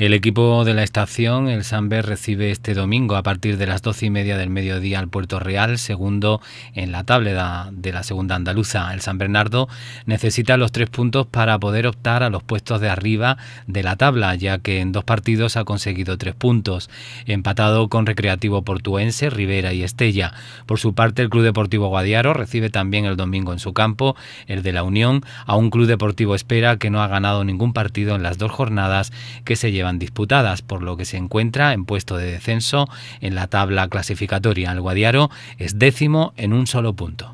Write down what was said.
El equipo de la estación, el Sanber, recibe este domingo a partir de las doce y media del mediodía al Puerto Real, segundo en la tabla de la segunda andaluza. El San Bernardo necesita los tres puntos para poder optar a los puestos de arriba de la tabla, ya que en dos partidos ha conseguido tres puntos, empatado con Recreativo Portuense, Rivera y Estella. Por su parte, el Club Deportivo Guadiaro recibe también el domingo en su campo, el de la Unión, a un Club Deportivo Espera que no ha ganado ningún partido en las dos jornadas que se llevan disputadas, por lo que se encuentra en puesto de descenso en la tabla clasificatoria. al Guadiaro es décimo en un solo punto.